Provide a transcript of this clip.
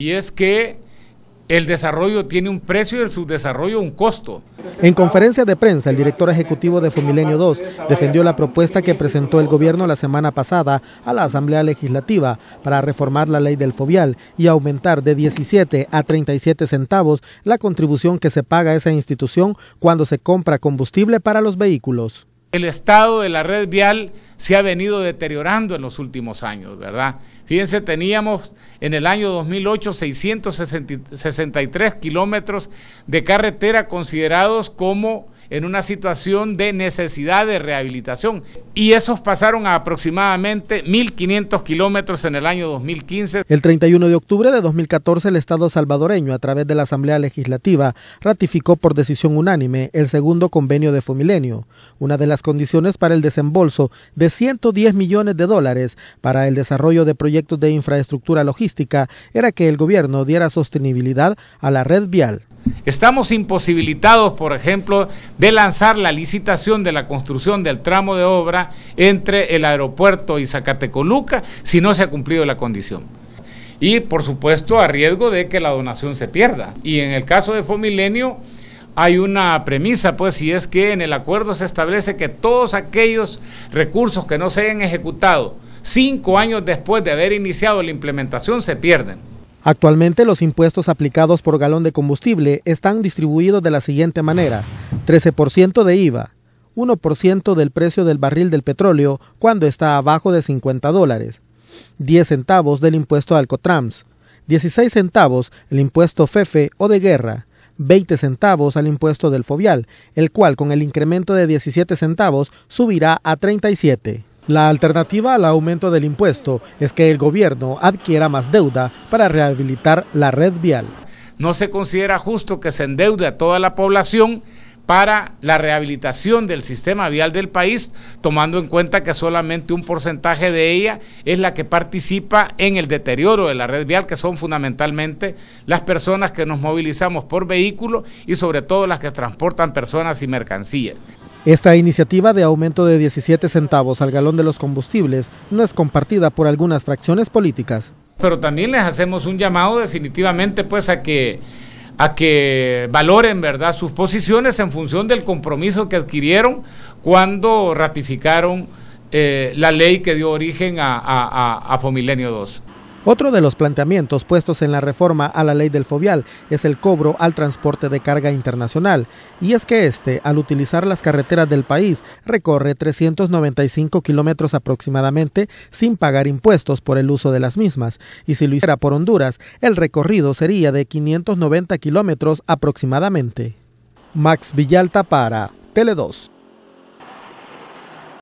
Y es que el desarrollo tiene un precio y el subdesarrollo un costo. En conferencia de prensa, el director ejecutivo de Fumilenio 2 defendió la propuesta que presentó el gobierno la semana pasada a la Asamblea Legislativa para reformar la ley del fovial y aumentar de 17 a 37 centavos la contribución que se paga a esa institución cuando se compra combustible para los vehículos. El estado de la red vial se ha venido deteriorando en los últimos años, ¿verdad? Fíjense, teníamos en el año 2008 663 kilómetros de carretera considerados como en una situación de necesidad de rehabilitación. Y esos pasaron a aproximadamente 1.500 kilómetros en el año 2015. El 31 de octubre de 2014, el Estado salvadoreño, a través de la Asamblea Legislativa, ratificó por decisión unánime el segundo convenio de Fomilenio, una de las condiciones para el desembolso de 110 millones de dólares para el desarrollo de proyectos de infraestructura logística era que el gobierno diera sostenibilidad a la red vial. Estamos imposibilitados, por ejemplo, de lanzar la licitación de la construcción del tramo de obra entre el aeropuerto y Zacatecoluca si no se ha cumplido la condición. Y, por supuesto, a riesgo de que la donación se pierda. Y en el caso de Fomilenio, hay una premisa, pues, y es que en el acuerdo se establece que todos aquellos recursos que no se hayan ejecutado cinco años después de haber iniciado la implementación se pierden. Actualmente los impuestos aplicados por galón de combustible están distribuidos de la siguiente manera, 13% de IVA, 1% del precio del barril del petróleo cuando está abajo de 50 dólares, 10 centavos del impuesto Alcotrans, 16 centavos el impuesto FEFE o de guerra, 20 centavos al impuesto del fovial, el cual con el incremento de 17 centavos subirá a 37. La alternativa al aumento del impuesto es que el gobierno adquiera más deuda para rehabilitar la red vial. No se considera justo que se endeude a toda la población para la rehabilitación del sistema vial del país, tomando en cuenta que solamente un porcentaje de ella es la que participa en el deterioro de la red vial, que son fundamentalmente las personas que nos movilizamos por vehículo y sobre todo las que transportan personas y mercancías. Esta iniciativa de aumento de 17 centavos al galón de los combustibles no es compartida por algunas fracciones políticas. Pero también les hacemos un llamado definitivamente pues a que a que valoren verdad sus posiciones en función del compromiso que adquirieron cuando ratificaron eh, la ley que dio origen a, a, a, Fomilenio otro de los planteamientos puestos en la reforma a la ley del fovial es el cobro al transporte de carga internacional, y es que este, al utilizar las carreteras del país, recorre 395 kilómetros aproximadamente sin pagar impuestos por el uso de las mismas, y si lo hiciera por Honduras, el recorrido sería de 590 kilómetros aproximadamente. Max Villalta para Tele 2.